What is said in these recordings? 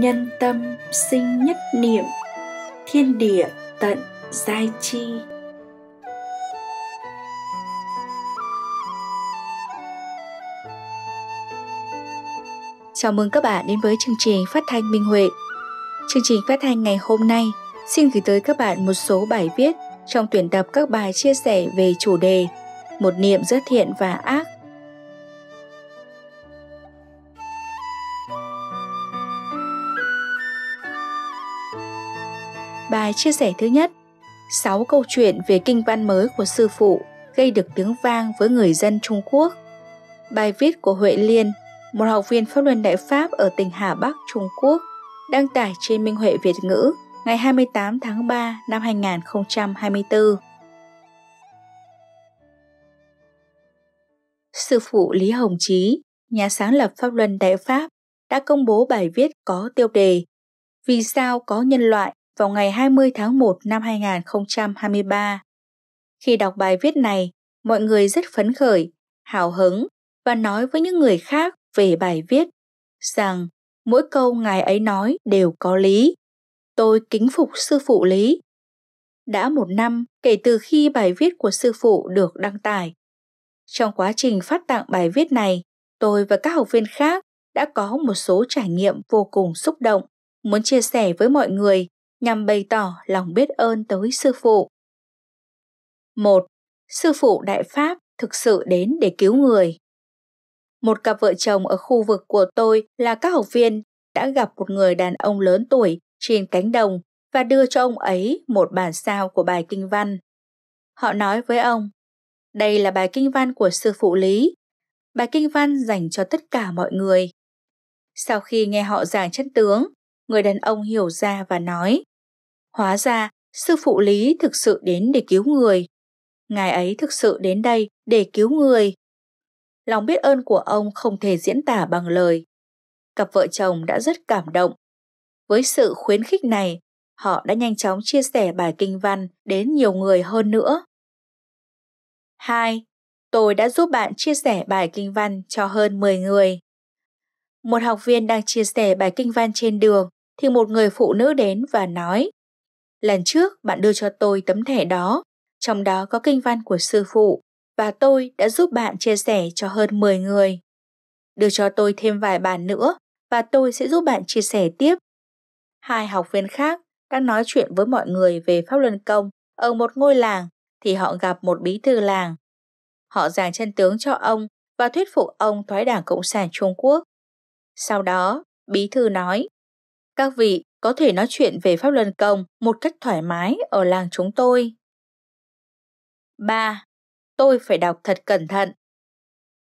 nhân tâm sinh nhất niệm thiên địa tận giai chi Chào mừng các bạn đến với chương trình phát thanh Minh Huệ. Chương trình phát thanh ngày hôm nay xin gửi tới các bạn một số bài viết trong tuyển tập các bài chia sẻ về chủ đề Một niệm giữa thiện và ác Bài chia sẻ thứ nhất, 6 câu chuyện về kinh văn mới của sư phụ gây được tiếng vang với người dân Trung Quốc. Bài viết của Huệ Liên, một học viên Pháp luân Đại Pháp ở tỉnh Hà Bắc, Trung Quốc, đăng tải trên Minh Huệ Việt ngữ ngày 28 tháng 3 năm 2024. Sư phụ Lý Hồng Chí, nhà sáng lập Pháp Luân Đại Pháp, đã công bố bài viết có tiêu đề Vì sao có nhân loại vào ngày 20 tháng 1 năm 2023. Khi đọc bài viết này, mọi người rất phấn khởi, hào hứng và nói với những người khác về bài viết rằng mỗi câu ngài ấy nói đều có lý. Tôi kính phục sư phụ Lý. Đã một năm kể từ khi bài viết của sư phụ được đăng tải. Trong quá trình phát tặng bài viết này, tôi và các học viên khác đã có một số trải nghiệm vô cùng xúc động, muốn chia sẻ với mọi người nhằm bày tỏ lòng biết ơn tới sư phụ. 1. Sư phụ Đại Pháp thực sự đến để cứu người. Một cặp vợ chồng ở khu vực của tôi là các học viên đã gặp một người đàn ông lớn tuổi trên cánh đồng và đưa cho ông ấy một bản sao của bài kinh văn. Họ nói với ông, đây là bài kinh văn của sư phụ Lý, bài kinh văn dành cho tất cả mọi người. Sau khi nghe họ giảng chân tướng, người đàn ông hiểu ra và nói, Hóa ra, sư phụ Lý thực sự đến để cứu người. Ngài ấy thực sự đến đây để cứu người. Lòng biết ơn của ông không thể diễn tả bằng lời. Cặp vợ chồng đã rất cảm động. Với sự khuyến khích này, họ đã nhanh chóng chia sẻ bài kinh văn đến nhiều người hơn nữa. 2. Tôi đã giúp bạn chia sẻ bài kinh văn cho hơn 10 người. Một học viên đang chia sẻ bài kinh văn trên đường thì một người phụ nữ đến và nói Lần trước bạn đưa cho tôi tấm thẻ đó, trong đó có kinh văn của sư phụ và tôi đã giúp bạn chia sẻ cho hơn 10 người. Đưa cho tôi thêm vài bản nữa và tôi sẽ giúp bạn chia sẻ tiếp. Hai học viên khác đang nói chuyện với mọi người về Pháp Luân Công ở một ngôi làng thì họ gặp một bí thư làng. Họ giảng chân tướng cho ông và thuyết phục ông thoái đảng Cộng sản Trung Quốc. Sau đó, bí thư nói, các vị có thể nói chuyện về pháp luân công một cách thoải mái ở làng chúng tôi. 3. Tôi phải đọc thật cẩn thận.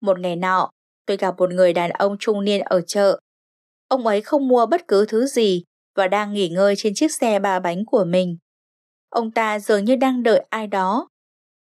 Một ngày nọ, tôi gặp một người đàn ông trung niên ở chợ. Ông ấy không mua bất cứ thứ gì và đang nghỉ ngơi trên chiếc xe ba bánh của mình. Ông ta dường như đang đợi ai đó.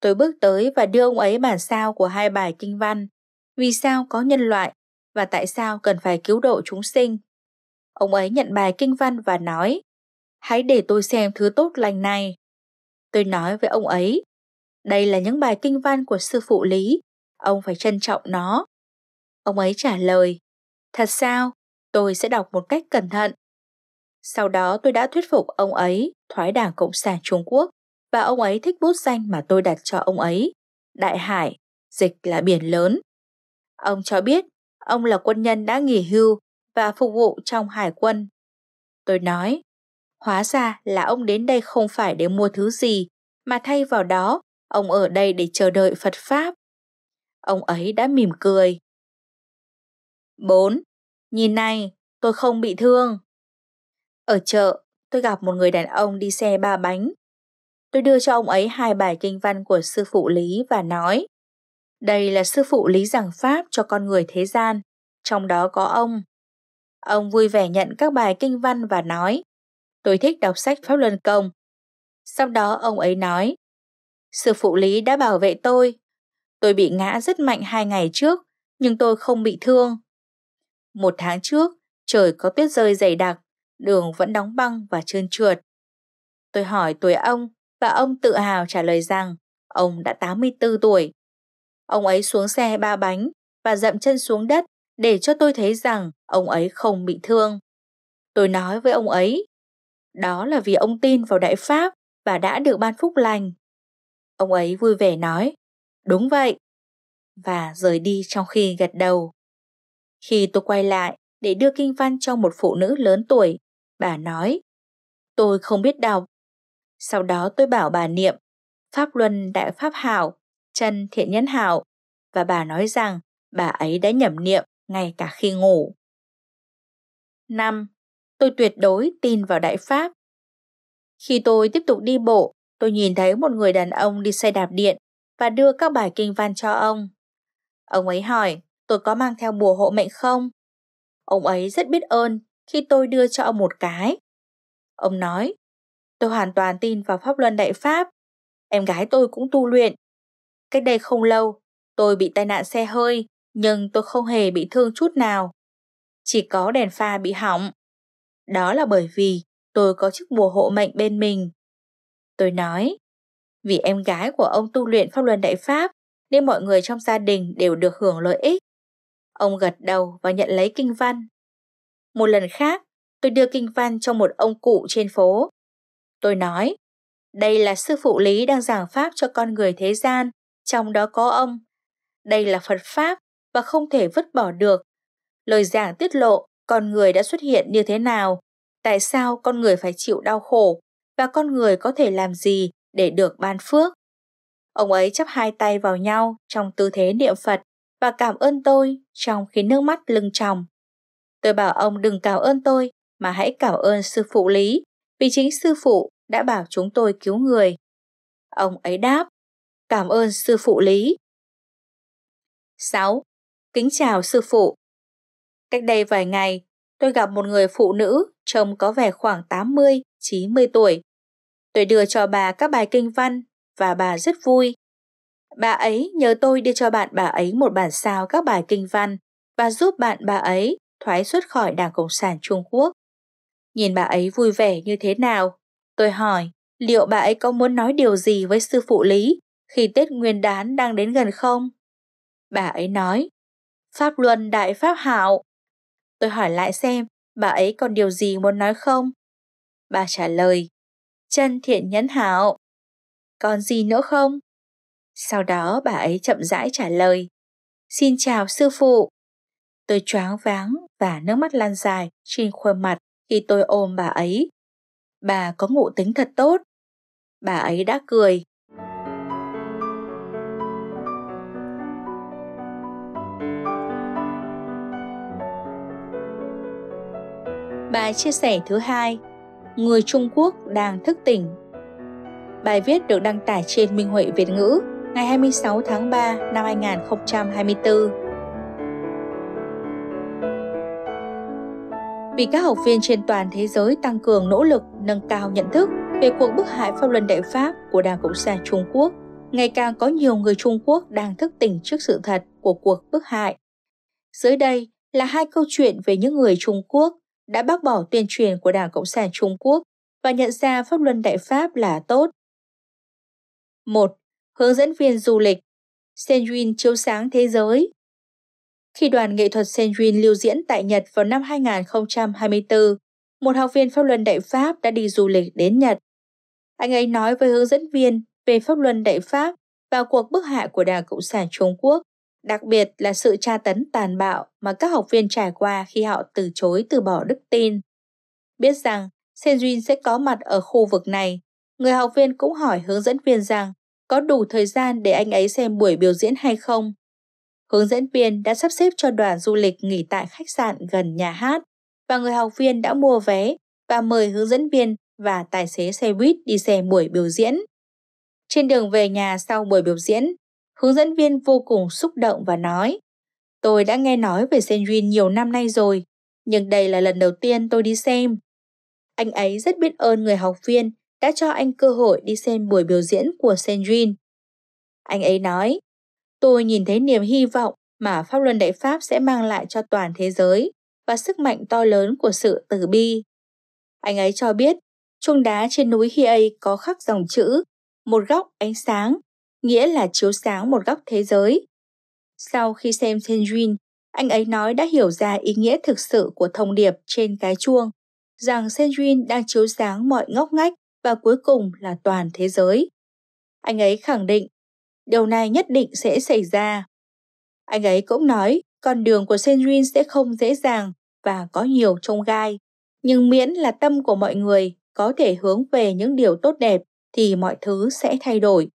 Tôi bước tới và đưa ông ấy bản sao của hai bài kinh văn. Vì sao có nhân loại và tại sao cần phải cứu độ chúng sinh Ông ấy nhận bài kinh văn và nói, hãy để tôi xem thứ tốt lành này. Tôi nói với ông ấy, đây là những bài kinh văn của sư phụ Lý, ông phải trân trọng nó. Ông ấy trả lời, thật sao, tôi sẽ đọc một cách cẩn thận. Sau đó tôi đã thuyết phục ông ấy thoái đảng Cộng sản Trung Quốc và ông ấy thích bút danh mà tôi đặt cho ông ấy, Đại Hải, dịch là biển lớn. Ông cho biết ông là quân nhân đã nghỉ hưu và phục vụ trong hải quân. Tôi nói, hóa ra là ông đến đây không phải để mua thứ gì, mà thay vào đó, ông ở đây để chờ đợi Phật Pháp. Ông ấy đã mỉm cười. 4. Nhìn này, tôi không bị thương. Ở chợ, tôi gặp một người đàn ông đi xe ba bánh. Tôi đưa cho ông ấy hai bài kinh văn của sư phụ Lý và nói, đây là sư phụ Lý giảng Pháp cho con người thế gian, trong đó có ông. Ông vui vẻ nhận các bài kinh văn và nói, tôi thích đọc sách Pháp Luân Công. Sau đó ông ấy nói, sư phụ lý đã bảo vệ tôi. Tôi bị ngã rất mạnh hai ngày trước, nhưng tôi không bị thương. Một tháng trước, trời có tuyết rơi dày đặc, đường vẫn đóng băng và trơn trượt. Tôi hỏi tuổi ông và ông tự hào trả lời rằng ông đã 84 tuổi. Ông ấy xuống xe ba bánh và dậm chân xuống đất để cho tôi thấy rằng ông ấy không bị thương. Tôi nói với ông ấy, đó là vì ông tin vào đại pháp và đã được ban phúc lành. Ông ấy vui vẻ nói, đúng vậy, và rời đi trong khi gật đầu. Khi tôi quay lại để đưa kinh văn cho một phụ nữ lớn tuổi, bà nói, tôi không biết đọc. Sau đó tôi bảo bà niệm, Pháp Luân Đại Pháp Hảo, trần Thiện Nhân Hảo, và bà nói rằng bà ấy đã nhầm niệm ngay cả khi ngủ. 5. Tôi tuyệt đối tin vào đại pháp. Khi tôi tiếp tục đi bộ, tôi nhìn thấy một người đàn ông đi xe đạp điện và đưa các bài kinh văn cho ông. Ông ấy hỏi, tôi có mang theo bùa hộ mệnh không? Ông ấy rất biết ơn khi tôi đưa cho ông một cái. Ông nói, tôi hoàn toàn tin vào pháp luân đại pháp. Em gái tôi cũng tu luyện. Cách đây không lâu, tôi bị tai nạn xe hơi nhưng tôi không hề bị thương chút nào. Chỉ có đèn pha bị hỏng. Đó là bởi vì tôi có chiếc bùa hộ mệnh bên mình. Tôi nói, vì em gái của ông tu luyện pháp luân đại pháp nên mọi người trong gia đình đều được hưởng lợi ích. Ông gật đầu và nhận lấy kinh văn. Một lần khác, tôi đưa kinh văn cho một ông cụ trên phố. Tôi nói, đây là sư phụ Lý đang giảng pháp cho con người thế gian, trong đó có ông. Đây là Phật Pháp, và không thể vứt bỏ được. Lời giảng tiết lộ con người đã xuất hiện như thế nào, tại sao con người phải chịu đau khổ và con người có thể làm gì để được ban phước. Ông ấy chắp hai tay vào nhau trong tư thế niệm Phật và cảm ơn tôi trong khi nước mắt lưng tròng. Tôi bảo ông đừng cảm ơn tôi mà hãy cảm ơn sư phụ Lý vì chính sư phụ đã bảo chúng tôi cứu người. Ông ấy đáp, cảm ơn sư phụ Lý. 6. Kính chào sư phụ. Cách đây vài ngày, tôi gặp một người phụ nữ trông có vẻ khoảng 80, 90 tuổi. Tôi đưa cho bà các bài kinh văn và bà rất vui. Bà ấy nhờ tôi đưa cho bạn bà ấy một bản sao các bài kinh văn và giúp bạn bà ấy thoái xuất khỏi Đảng Cộng sản Trung Quốc. Nhìn bà ấy vui vẻ như thế nào, tôi hỏi liệu bà ấy có muốn nói điều gì với sư phụ Lý khi Tết Nguyên đán đang đến gần không? Bà ấy nói Pháp Luân Đại Pháp Hảo. Tôi hỏi lại xem, bà ấy còn điều gì muốn nói không? Bà trả lời, chân thiện nhẫn hảo. Còn gì nữa không? Sau đó bà ấy chậm rãi trả lời, xin chào sư phụ. Tôi choáng váng và nước mắt lan dài trên khuôn mặt khi tôi ôm bà ấy. Bà có ngụ tính thật tốt. Bà ấy đã cười, Bài chia sẻ thứ hai, người Trung Quốc đang thức tỉnh. Bài viết được đăng tải trên Minh Huệ Việt ngữ ngày 26 tháng 3 năm 2024. Vì các học viên trên toàn thế giới tăng cường nỗ lực nâng cao nhận thức về cuộc bức hại pháp luân đại pháp của Đảng Cộng sản Trung Quốc, ngày càng có nhiều người Trung Quốc đang thức tỉnh trước sự thật của cuộc bức hại. Dưới đây là hai câu chuyện về những người Trung Quốc đã bác bỏ tuyên truyền của Đảng Cộng sản Trung Quốc và nhận ra pháp luân đại Pháp là tốt. 1. Hướng dẫn viên du lịch Senjun chiếu sáng thế giới Khi đoàn nghệ thuật Senjun lưu diễn tại Nhật vào năm 2024, một học viên pháp luân đại Pháp đã đi du lịch đến Nhật. Anh ấy nói với hướng dẫn viên về pháp luân đại Pháp và cuộc bức hạ của Đảng Cộng sản Trung Quốc đặc biệt là sự tra tấn tàn bạo mà các học viên trải qua khi họ từ chối từ bỏ đức tin. Biết rằng Senjin sẽ có mặt ở khu vực này, người học viên cũng hỏi hướng dẫn viên rằng có đủ thời gian để anh ấy xem buổi biểu diễn hay không. Hướng dẫn viên đã sắp xếp cho đoàn du lịch nghỉ tại khách sạn gần nhà hát và người học viên đã mua vé và mời hướng dẫn viên và tài xế xe buýt đi xem buổi biểu diễn. Trên đường về nhà sau buổi biểu diễn, Hướng dẫn viên vô cùng xúc động và nói, tôi đã nghe nói về Senjin nhiều năm nay rồi, nhưng đây là lần đầu tiên tôi đi xem. Anh ấy rất biết ơn người học viên đã cho anh cơ hội đi xem buổi biểu diễn của Senjin. Anh ấy nói, tôi nhìn thấy niềm hy vọng mà Pháp Luân Đại Pháp sẽ mang lại cho toàn thế giới và sức mạnh to lớn của sự từ bi. Anh ấy cho biết, chuông đá trên núi Hiei có khắc dòng chữ, một góc ánh sáng nghĩa là chiếu sáng một góc thế giới. Sau khi xem Senjin, anh ấy nói đã hiểu ra ý nghĩa thực sự của thông điệp trên cái chuông, rằng Senjin đang chiếu sáng mọi ngóc ngách và cuối cùng là toàn thế giới. Anh ấy khẳng định, điều này nhất định sẽ xảy ra. Anh ấy cũng nói, con đường của Senjin sẽ không dễ dàng và có nhiều trông gai, nhưng miễn là tâm của mọi người có thể hướng về những điều tốt đẹp thì mọi thứ sẽ thay đổi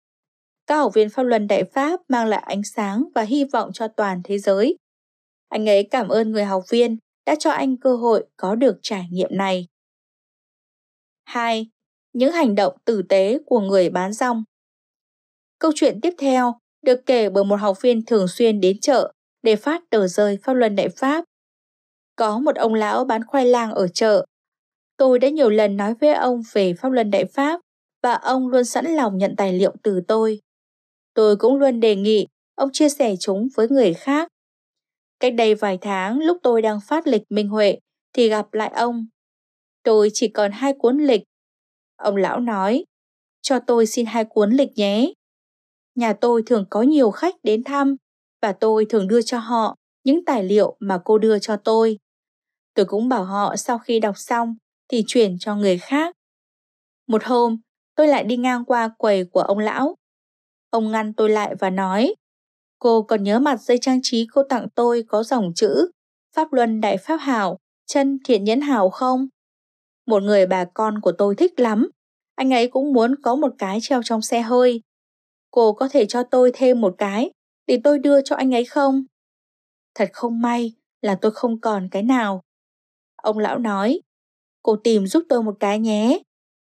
các học viên Pháp Luân Đại Pháp mang lại ánh sáng và hy vọng cho toàn thế giới. Anh ấy cảm ơn người học viên đã cho anh cơ hội có được trải nghiệm này. 2. Những hành động tử tế của người bán rong Câu chuyện tiếp theo được kể bởi một học viên thường xuyên đến chợ để phát tờ rơi Pháp Luân Đại Pháp. Có một ông lão bán khoai lang ở chợ. Tôi đã nhiều lần nói với ông về Pháp Luân Đại Pháp và ông luôn sẵn lòng nhận tài liệu từ tôi. Tôi cũng luôn đề nghị ông chia sẻ chúng với người khác. Cách đây vài tháng lúc tôi đang phát lịch Minh Huệ thì gặp lại ông. Tôi chỉ còn hai cuốn lịch. Ông lão nói, cho tôi xin hai cuốn lịch nhé. Nhà tôi thường có nhiều khách đến thăm và tôi thường đưa cho họ những tài liệu mà cô đưa cho tôi. Tôi cũng bảo họ sau khi đọc xong thì chuyển cho người khác. Một hôm, tôi lại đi ngang qua quầy của ông lão Ông ngăn tôi lại và nói, cô còn nhớ mặt dây trang trí cô tặng tôi có dòng chữ Pháp Luân Đại Pháp Hảo, chân thiện nhẫn hảo không? Một người bà con của tôi thích lắm, anh ấy cũng muốn có một cái treo trong xe hơi. Cô có thể cho tôi thêm một cái để tôi đưa cho anh ấy không? Thật không may là tôi không còn cái nào. Ông lão nói, cô tìm giúp tôi một cái nhé.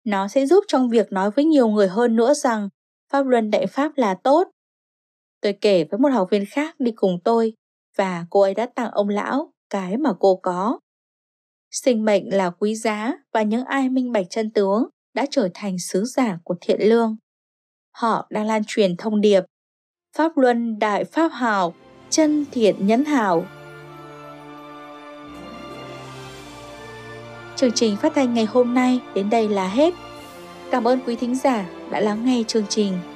Nó sẽ giúp trong việc nói với nhiều người hơn nữa rằng Pháp Luân Đại Pháp là tốt. Tôi kể với một học viên khác đi cùng tôi và cô ấy đã tặng ông lão cái mà cô có. Sinh mệnh là quý giá và những ai minh bạch chân tướng đã trở thành sứ giả của thiện lương. Họ đang lan truyền thông điệp Pháp Luân Đại Pháp Hào, chân thiện nhẫn hào. Chương trình phát thanh ngày hôm nay đến đây là hết. Cảm ơn quý thính giả đã lắng nghe chương trình.